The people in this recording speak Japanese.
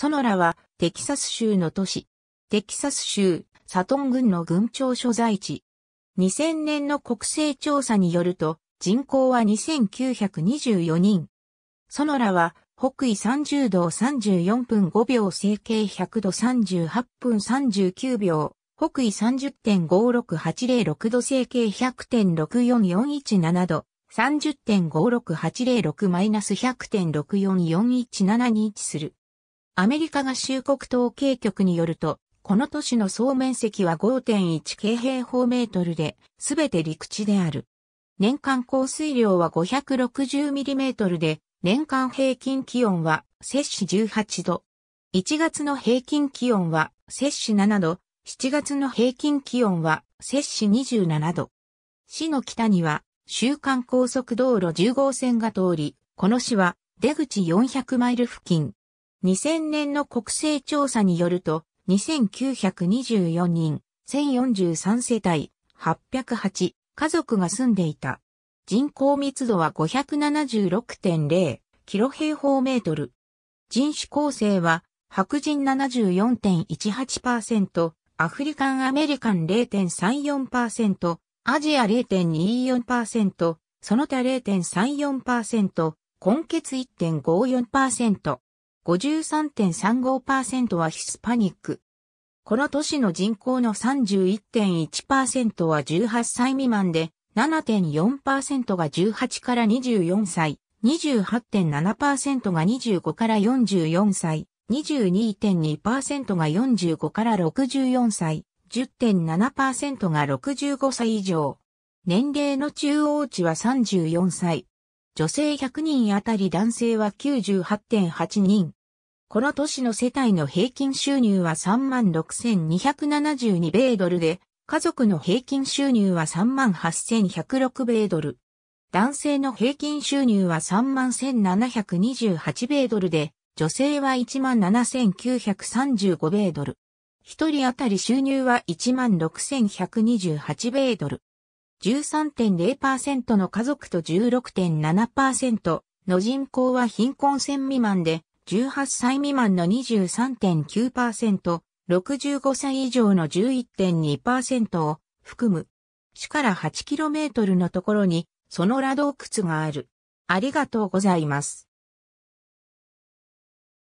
ソノラはテキサス州の都市。テキサス州サトン郡の郡庁所在地。2000年の国勢調査によると人口は2924人。ソノラは北緯30度34分5秒整形100度38分39秒。北緯30.56806度整形100.64417度、30.56806-100.64417に位置する。アメリカ合衆国統計局によると、この都市の総面積は5.1京平方メートルで、すべて陸地である。年間降水量は560ミリメートルで、年間平均気温は摂氏18度。1月の平均気温は摂氏7度、7月の平均気温は摂氏27度。市の北には、週間高速道路10号線が通り、この市は出口400マイル付近、2000年の国勢調査によると、2924人、1043世帯、808家族が住んでいた。人口密度は576.0キロ平方メートル。人種構成は白人74.18%、アフリカンアメリカン0.34%、アジア0.24%、その他0.34%、根血1.54%。53.35%はヒスパニック。この都市の人口の31.1%は18歳未満で、7.4%が18から24歳、28.7%が25から44歳、22.2%が45から64歳、10.7%が65歳以上。年齢の中央値は34歳。女性100人あたり男性は98.8人。この都市の世帯の平均収入は36,272米ドルで、家族の平均収入は38,106米ドル。男性の平均収入は31,728米ドルで、女性は17,935米ドル。一人当たり収入は16,128米ドル。13.0%の家族と16.7%の人口は貧困線未満で、18歳未満の23.9%、65歳以上の11.2%を含む、市から 8km のところに、その羅洞窟がある。ありがとうございます。